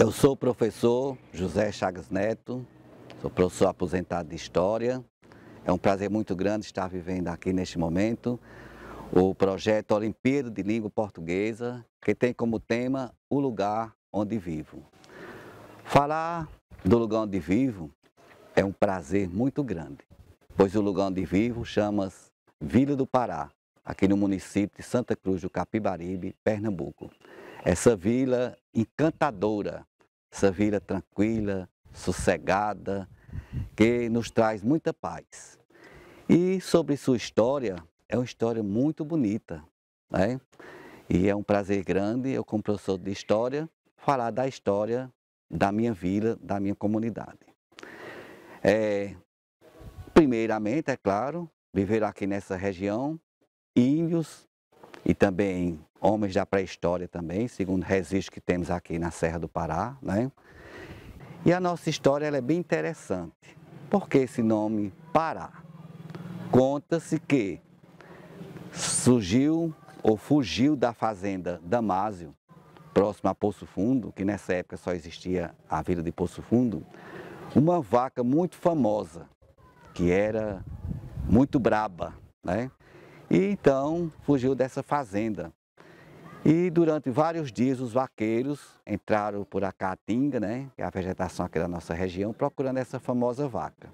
Eu sou o professor José Chagas Neto, sou professor aposentado de História. É um prazer muito grande estar vivendo aqui neste momento o projeto Olimpíada de Língua Portuguesa, que tem como tema o lugar onde vivo. Falar do lugar onde vivo é um prazer muito grande, pois o lugar onde vivo chama-se Vila do Pará, aqui no município de Santa Cruz do Capibaribe, Pernambuco. Essa vila encantadora, essa vila tranquila, sossegada, que nos traz muita paz. E sobre sua história, é uma história muito bonita, né? E é um prazer grande, eu como professor de História, falar da história da minha vila, da minha comunidade. É, primeiramente, é claro, viver aqui nessa região, índios e também homens da pré-história também, segundo registros que temos aqui na Serra do Pará. Né? E a nossa história é bem interessante. Por que esse nome Pará? Conta-se que surgiu ou fugiu da fazenda Damásio, próximo a Poço Fundo, que nessa época só existia a vila de Poço Fundo, uma vaca muito famosa, que era muito braba, né? E então fugiu dessa fazenda e durante vários dias os vaqueiros entraram por a caatinga, né, que é a vegetação aqui da nossa região, procurando essa famosa vaca.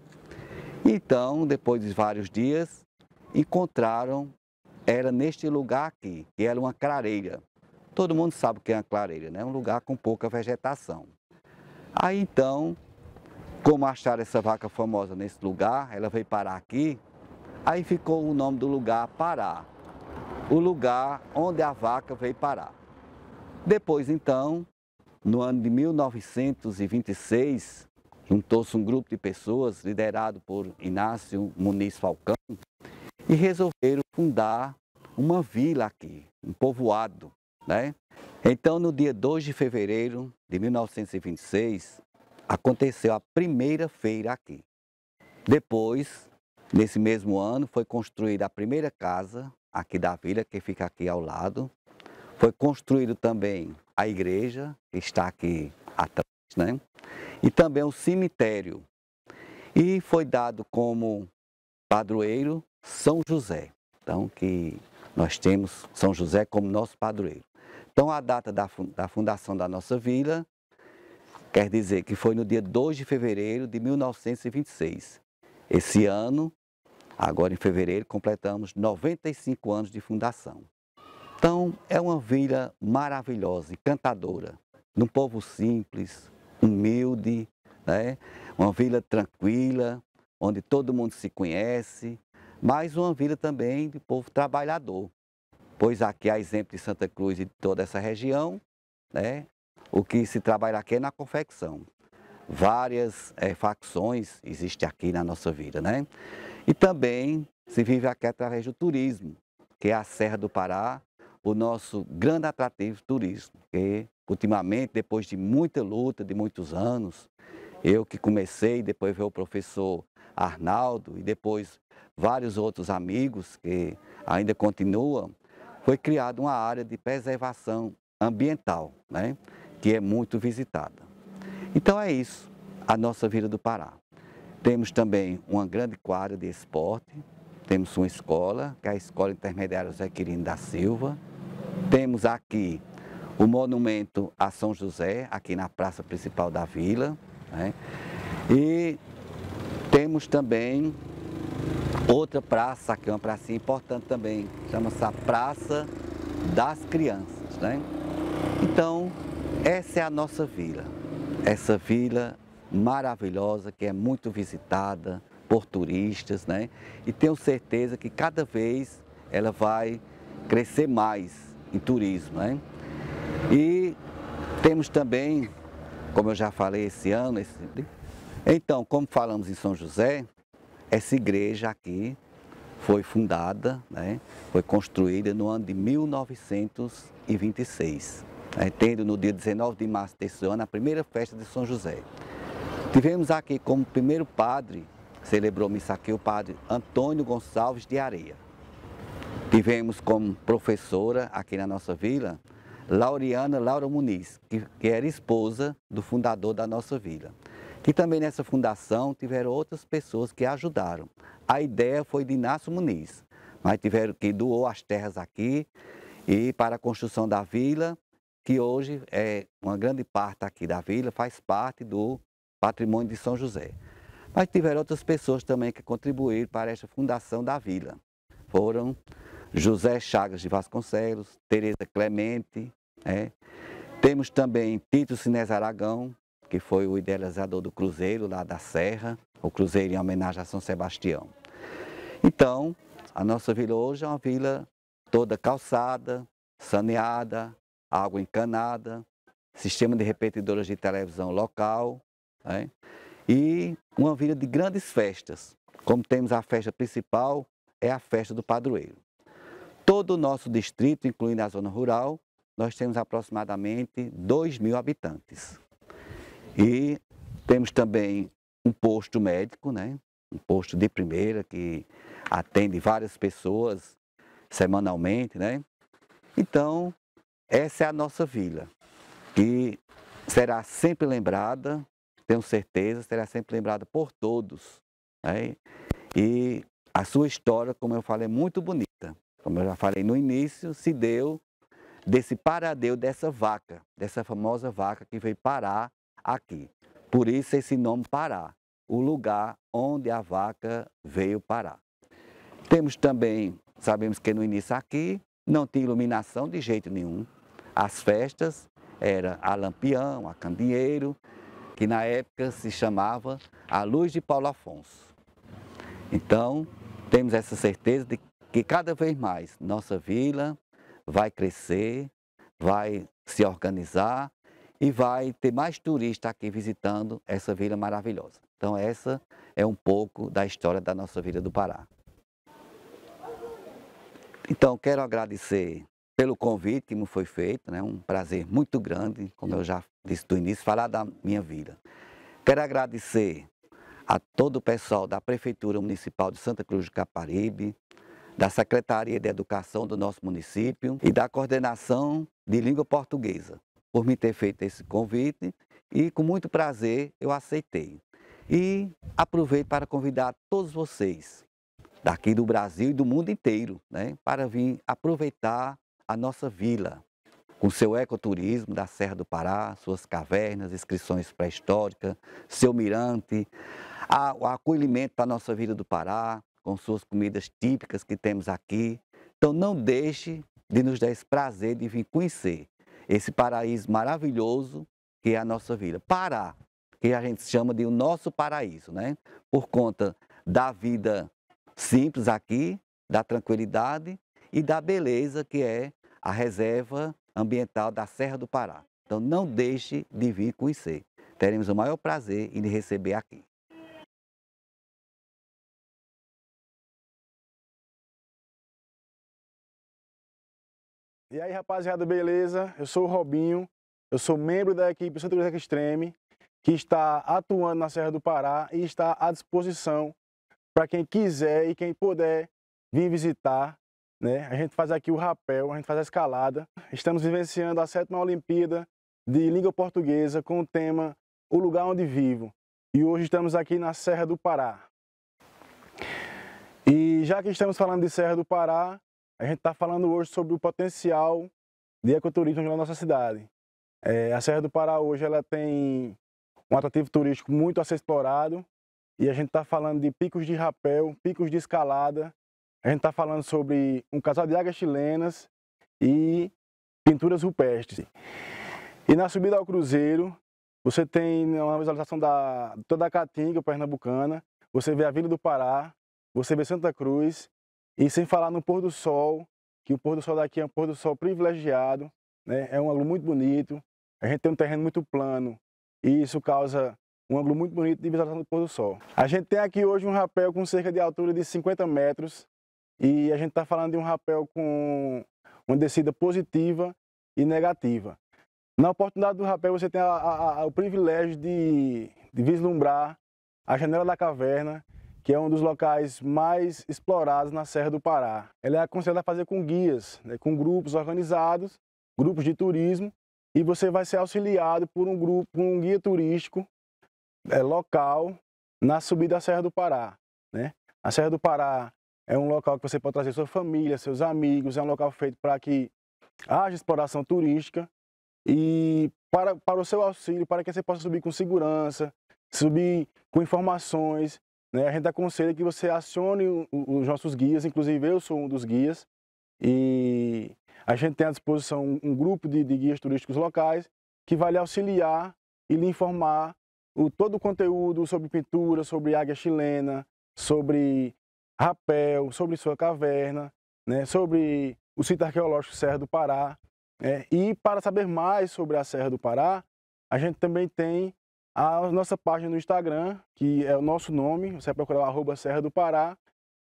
Então, depois de vários dias, encontraram ela neste lugar aqui, que era uma clareira. Todo mundo sabe o que é uma clareira, né? Um lugar com pouca vegetação. Aí então, como acharam essa vaca famosa nesse lugar, ela veio parar aqui, aí ficou o nome do lugar Pará o lugar onde a vaca veio parar. Depois, então, no ano de 1926, juntou-se um grupo de pessoas liderado por Inácio Muniz Falcão e resolveram fundar uma vila aqui, um povoado, né? Então, no dia 2 de fevereiro de 1926, aconteceu a primeira feira aqui. Depois, nesse mesmo ano, foi construída a primeira casa aqui da vila, que fica aqui ao lado. Foi construído também a igreja, que está aqui atrás, né? E também o cemitério. E foi dado como padroeiro São José. Então, que nós temos São José como nosso padroeiro. Então, a data da, da fundação da nossa vila quer dizer que foi no dia 2 de fevereiro de 1926. Esse ano Agora, em fevereiro, completamos 95 anos de fundação. Então, é uma vila maravilhosa encantadora, de um povo simples, humilde, né? uma vila tranquila, onde todo mundo se conhece, mas uma vila também de povo trabalhador, pois aqui, a exemplo de Santa Cruz e de toda essa região, né? o que se trabalha aqui é na confecção. Várias é, facções existem aqui na nossa vida, né? E também se vive aqui através do turismo, que é a Serra do Pará, o nosso grande atrativo turismo. Que ultimamente, depois de muita luta, de muitos anos, eu que comecei, depois veio o professor Arnaldo e depois vários outros amigos que ainda continuam, foi criada uma área de preservação ambiental, né? que é muito visitada. Então é isso, a nossa Vila do Pará. Temos também uma grande quadra de esporte, temos uma escola, que é a Escola Intermediária José Quirino da Silva. Temos aqui o monumento a São José, aqui na praça principal da vila. Né? E temos também outra praça, que é uma praça importante também, chama-se a Praça das Crianças. Né? Então, essa é a nossa vila. Essa vila maravilhosa, que é muito visitada por turistas, né? E tenho certeza que cada vez ela vai crescer mais em turismo, né? E temos também, como eu já falei esse ano, esse... então, como falamos em São José, essa igreja aqui foi fundada, né? foi construída no ano de 1926, né? tendo no dia 19 de março desse ano a primeira festa de São José. Tivemos aqui como primeiro padre, celebrou missa aqui o padre Antônio Gonçalves de Areia. Tivemos como professora aqui na nossa vila Lauriana Laura Muniz, que, que era esposa do fundador da nossa vila. e também nessa fundação tiveram outras pessoas que ajudaram. A ideia foi de Inácio Muniz, mas tiveram que doou as terras aqui e para a construção da vila, que hoje é uma grande parte aqui da vila, faz parte do patrimônio de São José. Mas tiveram outras pessoas também que contribuíram para esta fundação da vila. Foram José Chagas de Vasconcelos, Tereza Clemente, é. temos também Tito Sinés Aragão, que foi o idealizador do Cruzeiro lá da Serra, o Cruzeiro em homenagem a São Sebastião. Então, a nossa vila hoje é uma vila toda calçada, saneada, água encanada, sistema de repetidoras de televisão local, né? E uma vila de grandes festas. Como temos a festa principal, é a festa do padroeiro. Todo o nosso distrito, incluindo a zona rural, nós temos aproximadamente 2 mil habitantes. E temos também um posto médico, né? um posto de primeira que atende várias pessoas semanalmente. Né? Então, essa é a nossa vila, que será sempre lembrada tenho certeza, será sempre lembrada por todos. Né? E a sua história, como eu falei, é muito bonita. Como eu já falei no início, se deu desse paradeu dessa vaca, dessa famosa vaca que veio parar aqui. Por isso esse nome Pará, o lugar onde a vaca veio parar. Temos também, sabemos que no início aqui não tinha iluminação de jeito nenhum. As festas era a lampião, a candeeiro, que na época se chamava A Luz de Paulo Afonso. Então, temos essa certeza de que cada vez mais nossa vila vai crescer, vai se organizar e vai ter mais turistas aqui visitando essa vila maravilhosa. Então essa é um pouco da história da nossa Vila do Pará. Então quero agradecer pelo convite que me foi feito, né? um prazer muito grande, como eu já disse do início, falar da minha vida. Quero agradecer a todo o pessoal da Prefeitura Municipal de Santa Cruz do Caparibe, da Secretaria de Educação do nosso município e da Coordenação de Língua Portuguesa, por me ter feito esse convite e com muito prazer eu aceitei. E aproveito para convidar todos vocês daqui do Brasil e do mundo inteiro, né, para vir aproveitar a nossa vila, com seu ecoturismo da Serra do Pará, suas cavernas, inscrições pré-históricas, seu mirante, a, o acolhimento da nossa vila do Pará, com suas comidas típicas que temos aqui. Então não deixe de nos dar esse prazer de vir conhecer esse paraíso maravilhoso que é a nossa vila. Pará, que a gente chama de o nosso paraíso, né? Por conta da vida simples aqui, da tranquilidade e da beleza que é a reserva ambiental da Serra do Pará. Então não deixe de vir conhecer. Teremos o maior prazer em lhe receber aqui. E aí, rapaziada, beleza? Eu sou o Robinho, eu sou membro da equipe Santa Cruz Extreme, que está atuando na Serra do Pará e está à disposição para quem quiser e quem puder vir visitar né? A gente faz aqui o rapel, a gente faz a escalada. Estamos vivenciando a sétima Olimpíada de língua portuguesa com o tema O Lugar Onde Vivo. E hoje estamos aqui na Serra do Pará. E já que estamos falando de Serra do Pará, a gente está falando hoje sobre o potencial de ecoturismo na nossa cidade. É, a Serra do Pará hoje ela tem um atrativo turístico muito a ser explorado e a gente está falando de picos de rapel, picos de escalada, a gente está falando sobre um casal de águas chilenas e pinturas rupestres. E na subida ao Cruzeiro, você tem uma visualização da toda a Caatinga pernambucana, você vê a Vila do Pará, você vê Santa Cruz, e sem falar no pôr do sol, que o pôr do sol daqui é um pôr do sol privilegiado, né? é um ângulo muito bonito, a gente tem um terreno muito plano, e isso causa um ângulo muito bonito de visualização do pôr do sol. A gente tem aqui hoje um rapel com cerca de altura de 50 metros, e a gente está falando de um rapel com uma descida positiva e negativa. Na oportunidade do rapel, você tem a, a, a, o privilégio de, de vislumbrar a janela da caverna, que é um dos locais mais explorados na Serra do Pará. Ela é aconselhada a fazer com guias, né, com grupos organizados, grupos de turismo, e você vai ser auxiliado por um grupo, um guia turístico é, local na subida da Serra do Pará. Né? A Serra do Pará é um local que você pode trazer sua família, seus amigos, é um local feito para que haja exploração turística e para, para o seu auxílio, para que você possa subir com segurança, subir com informações. Né? A gente aconselha que você acione os nossos guias, inclusive eu sou um dos guias, e a gente tem à disposição um grupo de, de guias turísticos locais que vai lhe auxiliar e lhe informar o, todo o conteúdo sobre pintura, sobre águia chilena, sobre rapel, sobre sua caverna, né, sobre o sítio arqueológico Serra do Pará. Né, e para saber mais sobre a Serra do Pará, a gente também tem a nossa página no Instagram, que é o nosso nome, você vai procurar arroba Serra do Pará,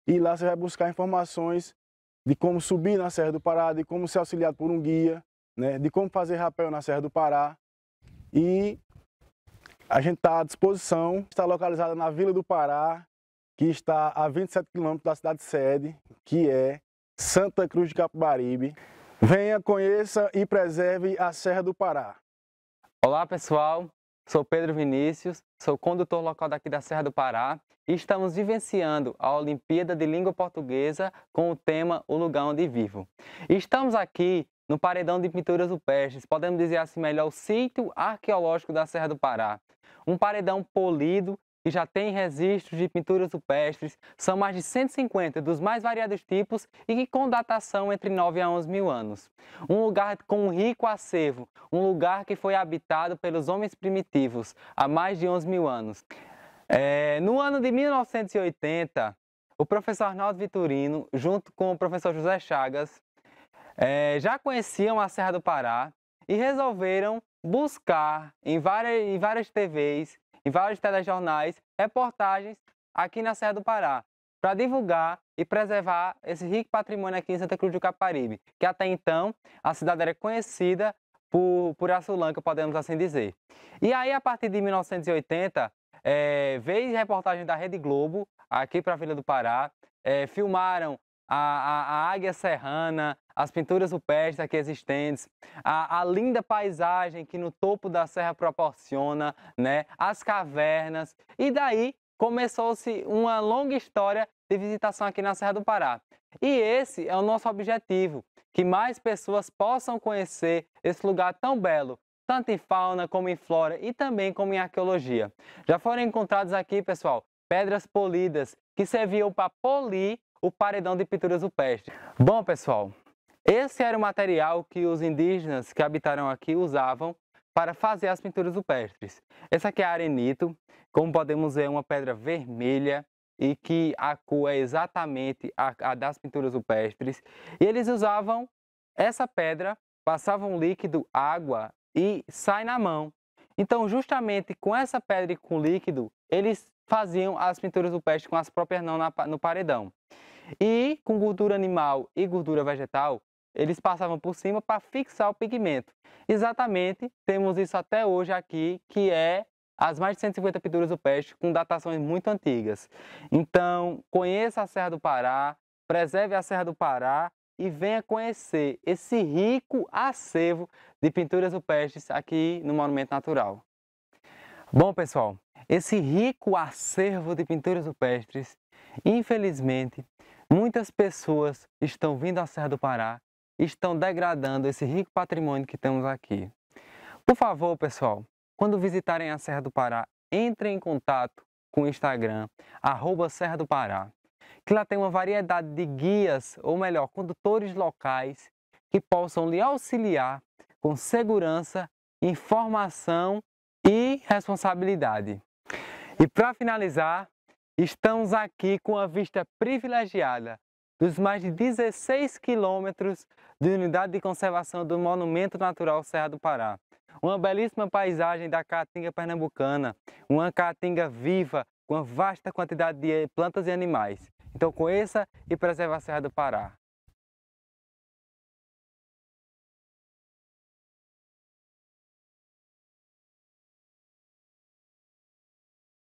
e lá você vai buscar informações de como subir na Serra do Pará, de como ser auxiliado por um guia, né, de como fazer rapel na Serra do Pará. E a gente está à disposição, está localizada na Vila do Pará, que está a 27 quilômetros da cidade sede, que é Santa Cruz de Capibaribe. Venha, conheça e preserve a Serra do Pará. Olá pessoal, sou Pedro Vinícius, sou condutor local daqui da Serra do Pará e estamos vivenciando a Olimpíada de Língua Portuguesa com o tema O Lugar Onde Vivo. estamos aqui no Paredão de Pinturas Rupestres, podemos dizer assim melhor, o sítio arqueológico da Serra do Pará. Um paredão polido que já tem registros de pinturas rupestres, são mais de 150 dos mais variados tipos e que com datação entre 9 a 11 mil anos. Um lugar com um rico acervo, um lugar que foi habitado pelos homens primitivos há mais de 11 mil anos. É, no ano de 1980, o professor Arnaldo Vitorino, junto com o professor José Chagas, é, já conheciam a Serra do Pará e resolveram buscar em várias, em várias TVs em vários telejornais, reportagens aqui na Serra do Pará, para divulgar e preservar esse rico patrimônio aqui em Santa Cruz do Caparibe, que até então a cidade era conhecida por, por Açulanca, podemos assim dizer. E aí, a partir de 1980, é, eh, veio reportagem da Rede Globo aqui para a Vila do Pará, é, filmaram a, a, a águia serrana, as pinturas rupestres aqui existentes, a, a, linda paisagem que no topo da serra proporciona, né, as cavernas. E daí começou-se uma longa história de visitação aqui na Serra do Pará. E esse é o nosso objetivo, que mais pessoas possam conhecer esse lugar tão belo, tanto em fauna como em flora e também como em arqueologia. Já foram encontrados aqui, pessoal, pedras polidas que serviam para polir o paredão de pinturas rupestres. Bom, pessoal, esse era o material que os indígenas que habitaram aqui usavam para fazer as pinturas rupestres. Essa aqui é arenito, como podemos ver, é uma pedra vermelha e que a cor é exatamente a, a das pinturas rupestres. E eles usavam essa pedra, passavam líquido, água e sai na mão. Então, justamente com essa pedra e com líquido, eles faziam as pinturas rupestres com as próprias mãos no paredão. E com gordura animal e gordura vegetal, eles passavam por cima para fixar o pigmento. Exatamente, temos isso até hoje aqui, que é as mais de 150 pinturas do peste com datações muito antigas. Então, conheça a Serra do Pará, preserve a Serra do Pará e venha conhecer esse rico acervo de pinturas rupestres aqui no Monumento Natural. Bom, pessoal, esse rico acervo de pinturas rupestres, infelizmente, Muitas pessoas estão vindo à Serra do Pará e estão degradando esse rico patrimônio que temos aqui. Por favor, pessoal, quando visitarem a Serra do Pará, entrem em contato com o Instagram, arroba Serra do Pará, que lá tem uma variedade de guias, ou melhor, condutores locais que possam lhe auxiliar com segurança, informação e responsabilidade. E para finalizar, Estamos aqui com a vista privilegiada dos mais de 16 quilômetros de unidade de conservação do Monumento Natural Serra do Pará. Uma belíssima paisagem da caatinga pernambucana, uma caatinga viva com uma vasta quantidade de plantas e animais. Então conheça e preserve a Serra do Pará.